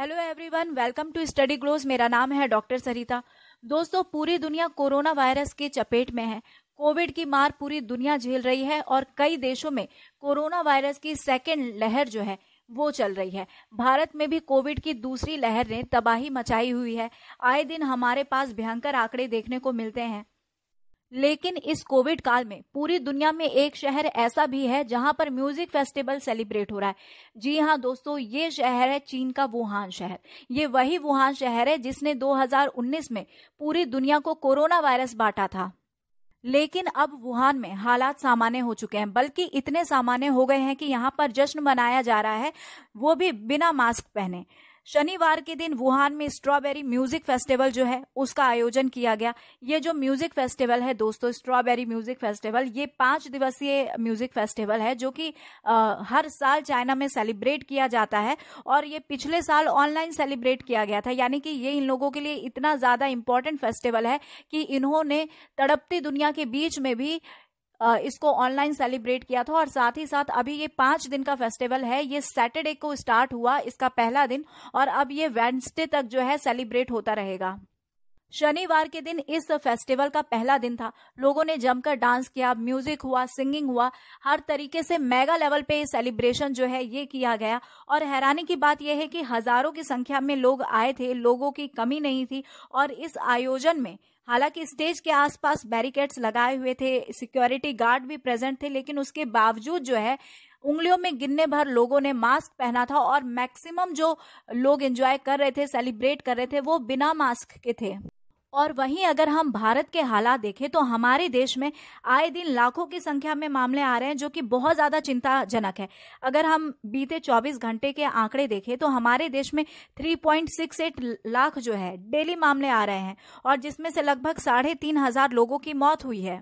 hello everyone welcome to study glows मेरा नाम है डॉक्टर सरिता दोस्तों पूरी दुनिया कोरोना वायरस के चपेट में है कोविड की मार पूरी दुनिया झेल रही है और कई देशों में कोरोना वायरस की सेकेंड लहर जो है वो चल रही है भारत में भी कोविड की दूसरी लहर ने तबाही मचाई हुई है आए दिन हमारे पास भयंकर आंकड़े देखने को मिलते हैं लेकिन इस कोविड काल में पूरी दुनिया में एक शहर ऐसा भी है जहां पर म्यूजिक फेस्टिवल सेलिब्रेट हो रहा है जी हाँ दोस्तों ये शहर है चीन का वुहान शहर ये वही वुहान शहर है जिसने 2019 में पूरी दुनिया को कोरोना वायरस बांटा था लेकिन अब वुहान में हालात सामान्य हो चुके हैं बल्कि इतने सामान्य हो गए हैं कि यहाँ पर जश्न मनाया जा रहा है वो भी बिना मास्क पहने शनिवार के दिन वुहान में स्ट्रॉबेरी म्यूजिक फेस्टिवल जो है उसका आयोजन किया गया ये जो म्यूजिक फेस्टिवल है दोस्तों स्ट्रॉबेरी म्यूजिक फेस्टिवल ये पांच दिवसीय म्यूजिक फेस्टिवल है जो कि हर साल चाइना में सेलिब्रेट किया जाता है और ये पिछले साल ऑनलाइन सेलिब्रेट किया गया था यानी कि ये इन लोगों के लिए इतना ज्यादा इंपॉर्टेंट फेस्टिवल है कि इन्होंने तड़पती दुनिया के बीच में भी इसको ऑनलाइन सेलिब्रेट किया था और साथ ही साथ अभी ये पांच दिन का फेस्टिवल है ये सैटरडे को स्टार्ट हुआ इसका पहला दिन और अब ये वेडनेसडे तक जो है सेलिब्रेट होता रहेगा शनिवार के दिन इस फेस्टिवल का पहला दिन था लोगों ने जमकर डांस किया म्यूजिक हुआ सिंगिंग हुआ हर तरीके से मेगा लेवल पे सेलिब्रेशन जो है ये किया गया और हैरानी की बात यह है कि हजारों की संख्या में लोग आए थे लोगों की कमी नहीं थी और इस आयोजन में हालांकि स्टेज के आसपास बैरिकेड्स लगाए हुए थे सिक्योरिटी गार्ड भी प्रेजेंट थे लेकिन उसके बावजूद जो है उंगलियों में गिनने भर लोगों ने मास्क पहना था और मैक्सिमम जो लोग एंजॉय कर रहे थे सेलिब्रेट कर रहे थे वो बिना मास्क के थे और वहीं अगर हम भारत के हालात देखें तो हमारे देश में आए दिन लाखों की संख्या में मामले आ रहे हैं जो कि बहुत ज़्यादा चिंताजनक है अगर हम बीते 24 घंटे के आंकड़े देखें तो हमारे देश में 3.68 लाख जो है डेली मामले आ रहे हैं और जिसमें से लगभग साढ़े तीन हजार लोगों की मौत हुई है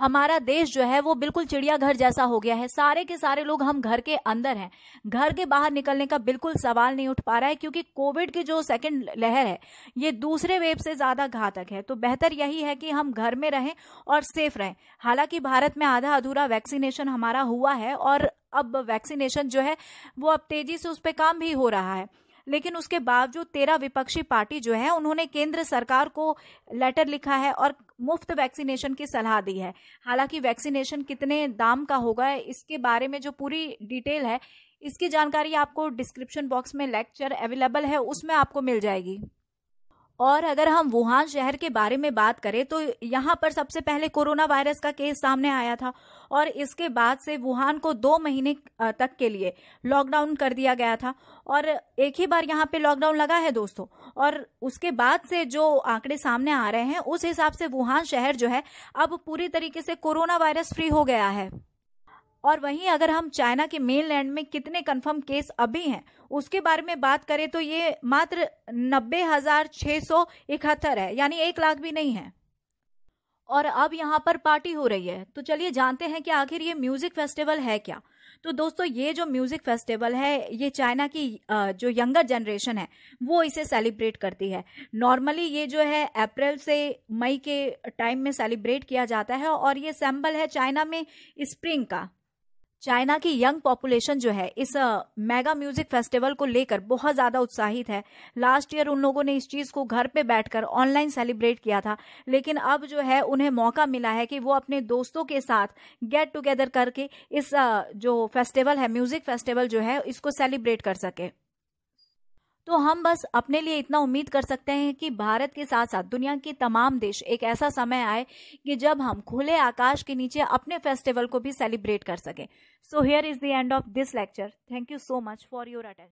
हमारा देश जो है वो बिल्कुल चिड़ियाघर जैसा हो गया है सारे के सारे लोग हम घर के अंदर हैं घर के बाहर निकलने का बिल्कुल सवाल नहीं उठ पा रहा है क्योंकि कोविड की जो सेकेंड लहर है ये दूसरे वेब से ज़्यादा घातक है तो बेहतर यही है कि हम घर में रहें और सेफ रहें हालांकि भारत में आधा अधूरा वैक्सीनेशन हमारा हुआ है और अब वैक्सीनेशन जो है वो अब तेजी से उस पर काम भी हो रहा है लेकिन उसके बावजूद तेरह विपक्षी पार्टी जो है उन्होंने केंद्र सरकार को लेटर लिखा है और मुफ्त वैक्सीनेशन की सलाह दी है हालांकि वैक्सीनेशन कितने दाम का होगा इसके बारे में जो पूरी डिटेल है इसकी जानकारी आपको डिस्क्रिप्शन बॉक्स में लेक्चर अवेलेबल है उसमें आपको मिल जाएगी और अगर हम वुहान शहर के बारे में बात करें तो यहाँ पर सबसे पहले कोरोना वायरस का केस सामने आया था और इसके बाद से वुहान को दो महीने तक के लिए लॉकडाउन कर दिया गया था और एक ही बार यहाँ पे लॉकडाउन लगा है दोस्तों और उसके बाद से जो आंकड़े सामने आ रहे हैं उस हिसाब से वुहान शहर जो है अब पूरी तरीके से कोरोना वायरस फ्री हो गया है और वहीं अगर हम चाइना के मेन लैंड में कितने कंफर्म केस अभी हैं उसके बारे में बात करें तो ये मात्र नब्बे हजार छह सौ इकहत्तर है यानी एक लाख भी नहीं है और अब यहाँ पर पार्टी हो रही है तो चलिए जानते हैं कि आखिर ये म्यूजिक फेस्टिवल है क्या तो दोस्तों ये जो म्यूजिक फेस्टिवल है ये चाइना की जो यंगर जनरेशन है वो इसे सेलिब्रेट करती है नॉर्मली ये जो है अप्रैल से मई के टाइम में सेलिब्रेट किया जाता है और ये सैम्बल है चाइना में स्प्रिंग का चाइना की यंग पॉपुलेशन जो है इस मेगा म्यूजिक फेस्टिवल को लेकर बहुत ज्यादा उत्साहित है लास्ट ईयर उन लोगों ने इस चीज को घर पे बैठकर ऑनलाइन सेलिब्रेट किया था लेकिन अब जो है उन्हें मौका मिला है कि वो अपने दोस्तों के साथ गेट टुगेदर करके इस जो फेस्टिवल है म्यूजिक फेस्टिवल जो है इसको सेलिब्रेट कर सके तो हम बस अपने लिए इतना उम्मीद कर सकते हैं कि भारत के साथ साथ दुनिया के तमाम देश एक ऐसा समय आए कि जब हम खुले आकाश के नीचे अपने फेस्टिवल को भी सेलिब्रेट कर सकें so here is the end of this lecture thank you so much for your attention